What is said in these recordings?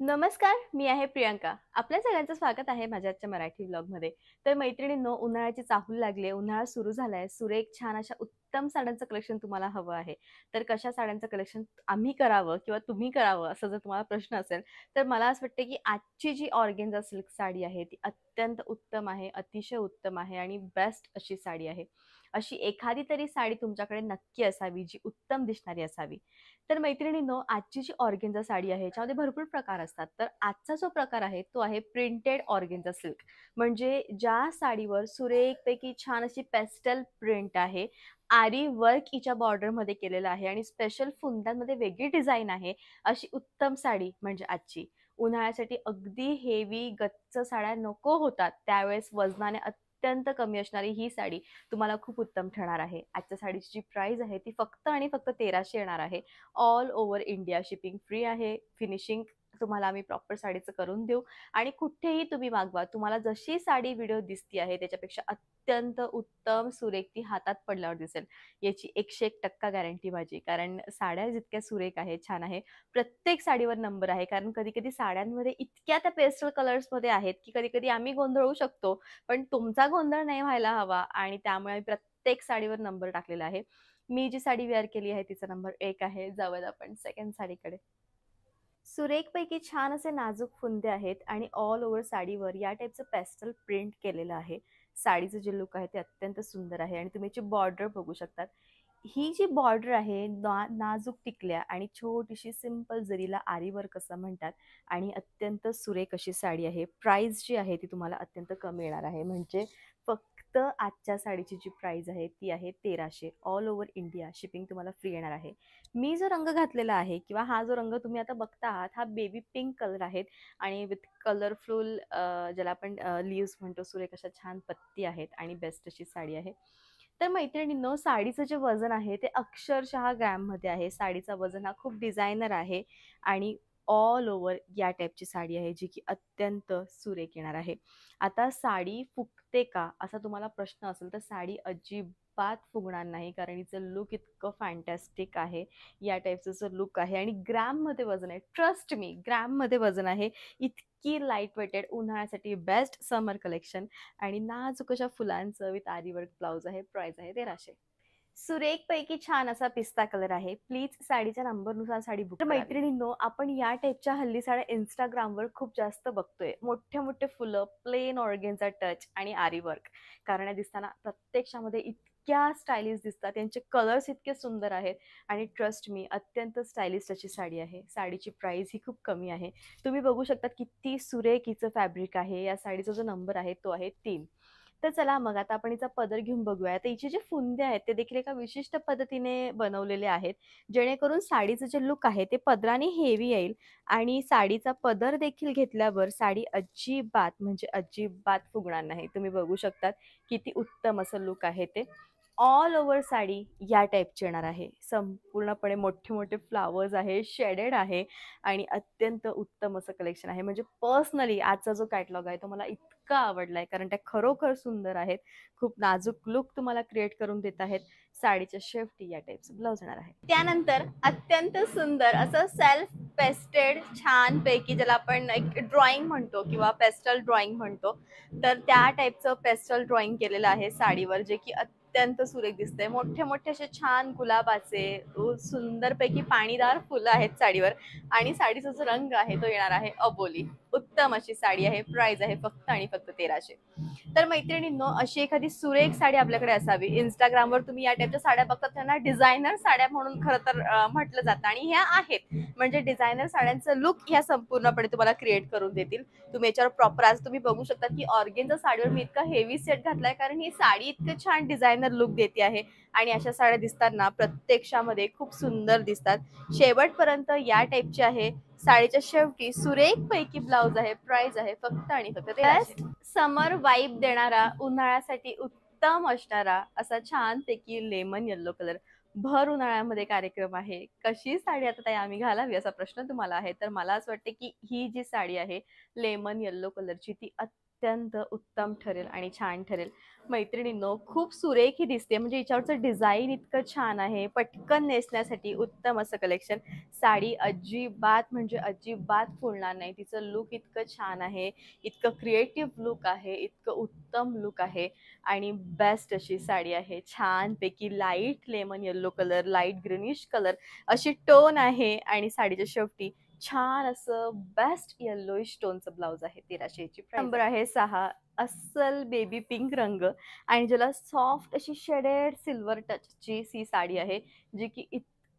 नमस्कार मी आहे प्रियांका आपल्या सगळ्यांचं स्वागत आहे माझ्या आजच्या मराठी ब्लॉगमध्ये तर मैत्रिणींनो उन्हाळ्याची चाहूल लागले उन्हाळा सुरू झालाय सुरेख छान अशा उत्तम साड्यांचं कलेक्शन तुम्हाला हवं आहे तर कशा साड्यांचं कलेक्शन आम्ही करावं किंवा तुम्ही करावं असं जर तुम्हाला प्रश्न असेल तर मला असं वाटतं की आजची जी ऑर्गेन्झा सिल्क साडी आहे ती अत्यंत उत्तम आहे अतिशय उत्तम आहे आणि बेस्ट अशी साडी आहे अशी एखादी तरी साडी तुमच्याकडे नक्की असावी जी उत्तम दिसणारी असावी तर मैत्रिणींनो आजची जी ऑर्गेन्झा साडी आहे याच्यामध्ये भरपूर प्रकार असतात तर आजचा जो प्रकार आहे तो आहे प्रिंटेड ऑर्गेन्झा सिल्क म्हणजे ज्या साडीवर सुरेखपैकी छान अशी पेस्टल प्रिंट आहे आरी वर्क हिच्या बॉर्डरमध्ये केलेलं आहे आणि स्पेशल फुंदांमध्ये वेगळी डिझाईन आहे अशी उत्तम साडी म्हणजे आजची उन्हाळ्यासाठी अगदी हेवी गच्च साड्या नको होतात त्यावेळेस वजनाने अत्यंत कमी असणारी ही साडी तुम्हाला खूप उत्तम ठरणार आहे आजच्या साडीची जी प्राइस आहे ती फक्त आणि फक्त तेराशे येणार आहे all over India shipping free आहे फिनिशिंग तुम्हाला आम्ही प्रॉपर साडीचं करून देऊ आणि कुठेही तुम्ही मागवा तुम्हाला जशी साडी व्हिडिओ दिसती आहे त्याच्यापेक्षा अत्यंत उत्तम सुरेख ती हातात पडल्यावर दिसेल याची एकशे एक टक्का गॅरंटी माझी कारण साड्या जितक्या सुरेख आहे छान आहे प्रत्येक साडीवर नंबर आहे कारण कधी कधी साड्यांमध्ये इतक्या त्या पेस्टल कलर्समध्ये आहेत की कधी कधी आम्ही गोंधळू शकतो पण तुमचा गोंधळ नाही व्हायला हवा आणि त्यामुळे आम्ही प्रत्येक साडीवर नंबर टाकलेला आहे मी जी साडी वेअर केली आहे तिचा नंबर एक आहे जाऊयात आपण सेकंड साडीकडे सुरेखपैकी छान असे नाजूक फुंदे आहेत आणि ऑल ओव्हर साडीवर या टाईपचं पेस्टल प्रिंट केलेलं आहे साडीचं जे लुक आहे ते अत्यंत सुंदर आहे आणि तुम्ही याची बॉर्डर बघू शकतात ही जी बॉर्डर आहे ना नाजूक टिकल्या आणि छोटीशी सिंपल जरीला वर्क असं म्हणतात आणि अत्यंत सुरेख अशी साडी आहे प्राईस जी आहे ती तुम्हाला अत्यंत कमी येणार आहे म्हणजे तर आजच्या साडीची जी प्राईज आहे ती आहे तेराशे ऑल ओव्हर इंडिया शिपिंग तुम्हाला फ्री येणार आहे मी जो रंग घातलेला आहे किंवा हा जो रंग तुम्ही आता बघता आहात हा बेबी पिंक कलर आहेत आणि विथ कलरफुल ज्याला आपण लिव्स म्हणतो सुरेख अशा छान पत्ती आहेत आणि बेस्ट अशी साडी आहे तर मैत्रिणींनो साडीचं जे वजन आहे ते अक्षरशः ग्रॅममध्ये आहे साडीचा वजन हा खूप डिझायनर आहे आणि ऑल ओव्हर या टाईपची साडी आहे जी की अत्यंत सुरेख येणार आहे आता साडी फुगते का असा तुम्हाला प्रश्न असेल तर साडी अजिबात फुगणार नाही कारण हिचं लुक इतकं फॅन्टॅस्टिक आहे या टाईपचं जर लुक आहे आणि ग्रॅममध्ये वजन आहे ट्रस्ट मी ग्रॅममध्ये वजन आहे इतकी लाईट वेटेड उन्हाळ्यासाठी बेस्ट समर कलेक्शन आणि नाजूक अशा फुलांचं विथ आरी वर्क ब्लाऊज आहे प्राईज आहे तेराशे सुरेख पैकी छान असा पिस्ता कलर आहे प्लीज साडीच्या नुसार साडी बुक मैत्रिणींनो आपण या टाईपच्या हल्ली साड्या इंस्टाग्रामवर खूप जास्त बघतोय मोठे मोठे फुलं प्लेन ऑर्गेनचा टच आणि आरी वर्क कारण दिसताना प्रत्यक्षामध्ये इतक्या स्टायलिश दिसतात त्यांचे कलर्स इतके सुंदर आहेत आणि ट्रस्ट मी अत्यंत स्टायलिश अशी साडी आहे साडीची प्राइस ही खूप कमी आहे तुम्ही बघू शकता किती सुरेखीचं फॅब्रिक आहे या साडीचा जो नंबर आहे तो आहे तीन तर चला मग आता आपण हिचा पदर घेऊन बघूया तर हिचे जे फुंदे आहेत ते देखील एका विशिष्ट पद्धतीने बनवलेले आहेत जेणेकरून साडीचं जे लुक आहे ते पदराने हेवी येईल आणि साडीचा पदर देखील घेतल्यावर साडी अजिबात म्हणजे अजिबात फुगणार नाही तुम्ही बघू शकतात किती उत्तम असं लुक आहे ते ऑल ओव्हर साडी या टाईपची येणार आहे संपूर्णपणे मोठे मोठे फ्लावर्स आहे शेडेड आहे आणि अत्यंत उत्तम असं कलेक्शन आहे म्हणजे पर्सनली आजचा जो कॅटलॉग आहे तो मला इतका आवडला आहे कारण त्या खरोखर सुंदर आहेत खूप नाजूक लुक तुम्हाला क्रिएट करून देत आहेत साडीच्या शेफ्टी या टाईपचं ब्लाउज येणार आहे त्यानंतर अत्यंत सुंदर असं सेल्फ पेस्टेड छान पैकी ज्याला आपण एक ड्रॉइंग म्हणतो किंवा पेस्टल ड्रॉइंग म्हणतो तर त्या टाईपचं पेस्टल ड्रॉइंग केलेलं आहे साडीवर जे की अत्यंत सुरेख दिसते मोठे मोठे असे छान गुलाबाचे सुंदरपैकी पाणीदार फुलं आहेत साडीवर आणि साडीचा जो रंग आहे तो येणार आहे अबोली उत्तम अशी साडी आहे प्राइस आहे फक्त आणि फक्त तेराशे तर मैत्रिणींनो अशी एखादी सुरेख साडी आपल्याकडे असावी इंस्टाग्रामवर तुम्ही या टाईपच्या साड्या बघतात त्यांना डिझायनर साड्या म्हणून खरं तर म्हटलं जातं आणि ह्या आहेत म्हणजे डिझायनर साड्यांचं लुक ह्या संपूर्णपणे तुम्हाला क्रिएट करून देतील तुम्ही याच्यावर प्रॉपर आज तुम्ही बघू शकता की ऑर्गेनच्या साडीवर मी इतका हेवी सेट घातलाय कारण ही साडी इतकं छान डिझायनर डिझायनर लुक देते आहे आणि अशा साड्या दिसताना प्रत्यक्षामध्ये खूप सुंदर दिसतात शेवटपर्यंत या टाईपची आहे साडीच्या शेवटी सुरेख पैकी ब्लाऊज आहे प्राइस आहे फक्त आणि फक्त समर वाईब देणारा उन्हाळ्यासाठी उत्तम असणारा असा छान पैकी लेमन येल्लो कलर भर उन्हाळ्यामध्ये कार्यक्रम आहे कशी साडी आता ताई आम्ही घालावी असा प्रश्न तुम्हाला आहे तर मला असं वाटते की ही जी साडी आहे लेमन येल्लो कलरची ती अत्यंत उत्तम ठरेल आणि छान ठरेल मैत्रिणींनो खूप सुरेखी दिसते म्हणजे हिच्यावरचं डिझाईन इतकं छान आहे पटकन नेसण्यासाठी उत्तम असं कलेक्शन साडी अजिबात म्हणजे अजिबात फुलणार नाही तिचं लुक इतकं छान आहे इतकं क्रिएटिव्ह लुक आहे इतकं उत्तम लुक आहे आणि बेस्ट अशी साडी आहे छानपैकी light lemon yellow colour light greenish colour अशी टोन आहे आणि साडीच्या शेवटी छान असं बेस्ट येल्लो स्टोनचं ब्लाउज आहे तेराशेची नंबर आहे सहा असल बेबी पिंक रंग आणि ज्याला सॉफ्ट अशी शेडेड सिल्वर ची सी साडी आहे जी की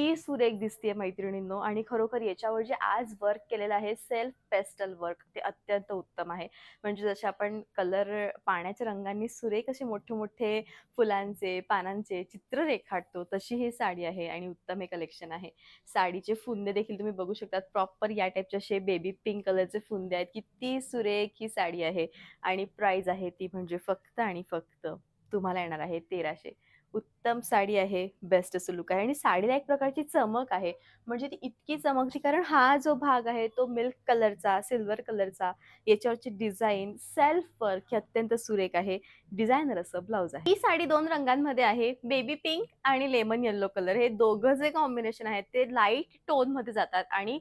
इतकी सुरेख दिसते मैत्रिणींनो आणि खरोखर याच्यावर जे आज वर्क केलेलं आहे सेल्फ पेस्टल वर्क ते अत्यंत उत्तम आहे म्हणजे जसे आपण कलर पाण्याच्या रंगांनी सुरेख असे मोठे मोठे फुलांचे पानांचे चित्र रेखाटतो तशी ही साडी आहे आणि उत्तम हे कलेक्शन आहे साडीचे फुंदे देखील तुम्ही बघू शकतात प्रॉपर या टाईपचे असे बेबी पिंक कलरचे फुंदे आहेत किती सुरेख ही साडी आहे आणि प्राईज आहे ती म्हणजे फक्त आणि फक्त तुम्हाला येणार आहे तेराशे उत्तम साडी आहे बेस्ट असं लुक आहे आणि साडीला एक प्रकारची चमक आहे म्हणजे ती इतकी चमकली कारण हा जो भाग आहे तो मिल्क कलरचा सिल्वर कलरचा याच्यावरची डिझाईन सेल्फ वर्क हे अत्यंत सुरेख आहे डिझायनर असं ब्लाऊज आहे ही साडी दोन रंगांमध्ये आहे बेबी पिंक आणि लेमन येल्लो कलर हे दोघं जे कॉम्बिनेशन आहे ते लाईट टोनमध्ये जातात आणि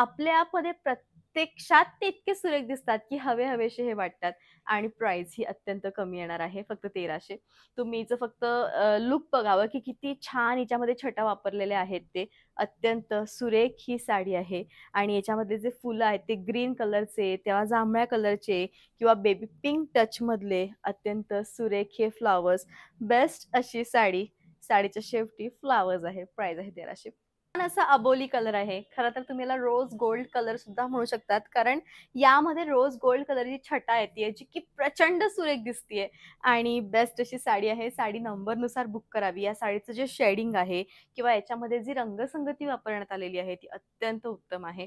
आपल्या प्रत्येक प्रत्यक्षात ते इतके सुरेख दिसतात की हवे हवेसे हे वाटतात आणि प्राइस ही अत्यंत कमी येणार आहे फक्त तेराशे तुम्ही फक्त लुक बघावं की किती छान याच्यामध्ये छटा वापरलेले आहेत ते अत्यंत सुरेख ही साडी आहे आणि याच्यामध्ये जे फुलं आहेत ते ग्रीन कलरचे तेव्हा जांभळ्या कलरचे किंवा बेबी पिंक टचमधले अत्यंत सुरेख हे फ्लावर्स बेस्ट अशी साडी साडीच्या शेवटी फ्लावर्स आहे प्राइस आहे तेराशे असा अबोली कलर आहे खर तर तुम्ही याला रोज गोल्ड कलर सुद्धा म्हणू शकतात कारण यामध्ये रोज गोल्ड कलरची छटा येते जी की प्रचंड सुरेख दिसतीये आणि बेस्ट अशी साडी आहे साडी नंबरनुसार बुक करावी या साडीचं जे शेडिंग आहे किंवा याच्यामध्ये जी रंगसंगती वापरण्यात आलेली आहे ती अत्यंत उत्तम आहे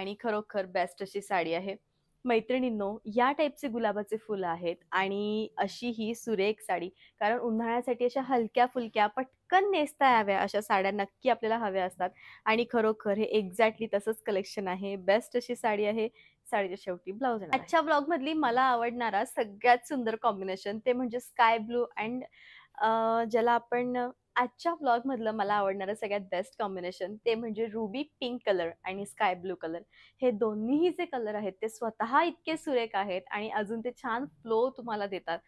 आणि खरोखर बेस्ट अशी साडी आहे मैत्रिणींनो या टाईपचे गुलाबाचे फुलं आहेत आणि अशी ही सुरेख साडी कारण उन्हाळ्यासाठी अशा हलक्या फुलक्या पटकन नेसता याव्या अशा साड्या नक्की आपल्याला हव्या असतात आणि खरोखर हे एक्झॅक्टली तसंच कलेक्शन आहे बेस्ट अशी साडी आहे साडीच्या शेवटी ब्लाऊज आजच्या ब्लॉगमधली मला आवडणारा सगळ्यात सुंदर कॉम्बिनेशन ते म्हणजे स्काय ब्लू अँड ज्याला आपण आजच्या मधलं मला आवडणारं सगळ्यात बेस्ट कॉम्बिनेशन ते म्हणजे रुबी पिंक कलर आणि स्काय ब्लू कलर हे दोन्हीही जे कलर आहेत ते स्वतः इतके सुरेख आहेत आणि अजून ते छान फ्लो तुम्हाला देतात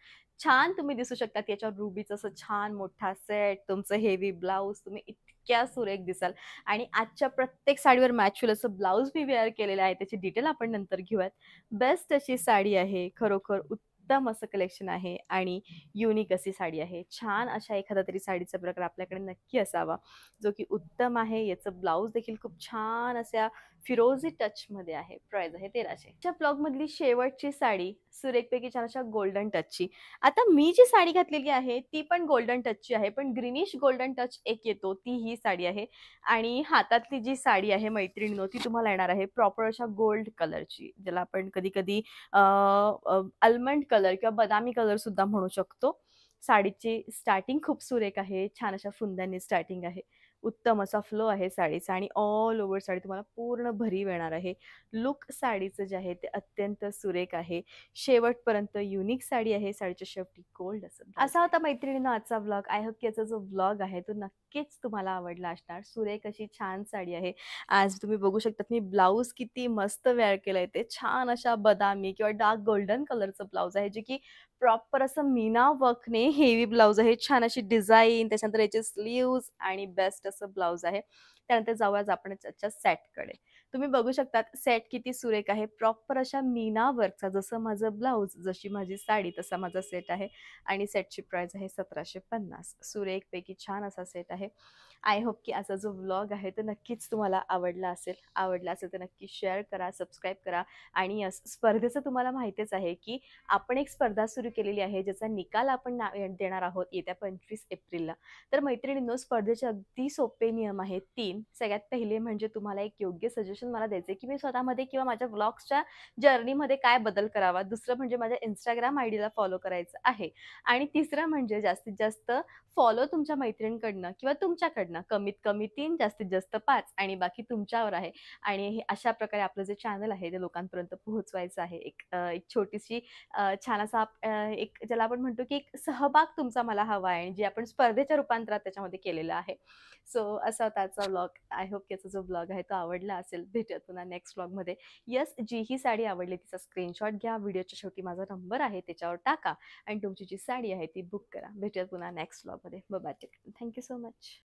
छान तुम्ही दिसू शकता याच्यावर रुबीचं असं छान मोठा सेट तुमचं हेवी ब्लाऊज तुम्ही इतक्या सुरेख दिसाल आणि आजच्या प्रत्येक साडीवर मॅच होईल असं ब्लाऊज मी वेअर केलेलं आहे त्याची डिटेल आपण नंतर घेऊयात बेस्ट अशी साडी आहे खरोखर उत्तम असं कलेक्शन आहे आणि युनिक अशी साडी आहे छान अशा एखादा तरी साडीचा प्रकार आपल्याकडे नक्की असावा जो की उत्तम आहे याचं ब्लाऊज देखील खूप छान अशा फिरोजी टच मध्ये आहे प्राइस आहे तेराशे च्या ब्लॉग मधली शेवटची साडी सुरेख छान अशा गोल्डन टचची आता मी जी साडी घातलेली आहे ती पण गोल्डन टचची आहे पण ग्रीनिश गोल्डन टच एक येतो ती ही साडी आहे आणि हातातली जी साडी आहे मैत्रिणीनो ती तुम्हाला येणार आहे प्रॉपर अशा गोल्ड कलरची ज्याला आपण कधी कधी अल्मंड कलर किंवा बदामी कलर सुद्धा म्हणू शकतो साडीची स्टार्टिंग खूप सुरेख आहे छान अशा फुंदांनी स्टार्टिंग आहे उत्तम असा फ्लो आहे साडीचा आणि ऑल ओव्हर साडी तुम्हाला पूर्ण भरी येणार आहे लुक साडीचं जे आहे ते अत्यंत सुरेख आहे शेवटपर्यंत युनिक साडी आहे साडीच्या शेवटी गोल्ड असं असा होता मैत्रिणीनं आजचा व्लॉग आय होप की याचा जो व्लॉग आहे तो नक्कीच तुम्हाला आवडला असणार सुरेख अशी छान साडी आहे आज तुम्ही बघू शकता मी ब्लाऊज किती मस्त वेअर केलं ते छान अशा बदामी किंवा डार्क गोल्डन कलरचं ब्लाऊज आहे जे की प्रॉपर असं मीना वर्कने हेवी ब्लाउज आहे छान अशी डिझाईन त्याच्यानंतर याचे स्लीव्ज आणि बेस्ट असं ब्लाऊज आहे त्यानंतर जाऊयाच आपण त्याच्या सेटकडे तुम्ही बघू शकतात सेट किती सुरेख आहे प्रॉपर अशा मीना वर्कचा जसं माझं ब्लाऊज जशी माझी साडी तसा माझा सेट आहे आणि सेटची प्राइस आहे सतराशे पन्नास सुरेखपैकी छान असा सेट आहे आय होप की असा जो व्लॉग आहे तो नक्कीच तुम्हाला आवडला असेल आवडला असेल तर नक्की शेअर करा सबस्क्राईब करा आणि स्पर्धेचं तुम्हाला माहितीच आहे की आपण एक स्पर्धा सुरू केलेली आहे ज्याचा निकाल आपण देणार आहोत येत्या पंचवीस एप्रिलला तर मैत्रिणींनो स्पर्धेचे अगदी सोपे नियम आहेत तीन सगळ्यात पहिले म्हणजे तुम्हाला एक योग्य सजेशन मला द्यायचं की मी स्वतःमध्ये किंवा माझ्या ब्लॉग्सच्या जर्नीमध्ये काय बदल करावा दुसरं म्हणजे माझ्या इंस्टाग्राम आय डीला फॉलो करायचं आहे आणि तिसरं म्हणजे जास्तीत जास्त फॉलो तुमच्या मैत्रिणींकडनं किंवा तुमच्याकडनं ना कमीत कमी तीन जास्तीत जास्त पाच आणि बाकी तुमच्यावर आहे आणि हे अशा प्रकारे आपलं जे चॅनल आहे ते लोकांपर्यंत पोहोचवायचं आहे एक एक छोटीशी छान असा एक ज्याला आपण म्हणतो की एक सहभाग तुमचा मला हवा आहे आणि जे आपण स्पर्धेच्या रूपांतरात त्याच्यामध्ये केलेलं आहे सो असा त्याचा ब्लॉग आय होप याचा जो ब्लॉग आहे तो आवडला असेल भेटत पुन्हा नेक्स्ट ब्लॉगमध्ये यस जी ही साडी आवडली तिचा स्क्रीनशॉट घ्या व्हिडिओच्या शेवटी माझा नंबर आहे त्याच्यावर टाका आणि तुमची जी साडी आहे ती बुक करा भेटत पुन्हा नेक्स्ट ब्लॉगमध्ये बबा टेक थँक्यू सो मच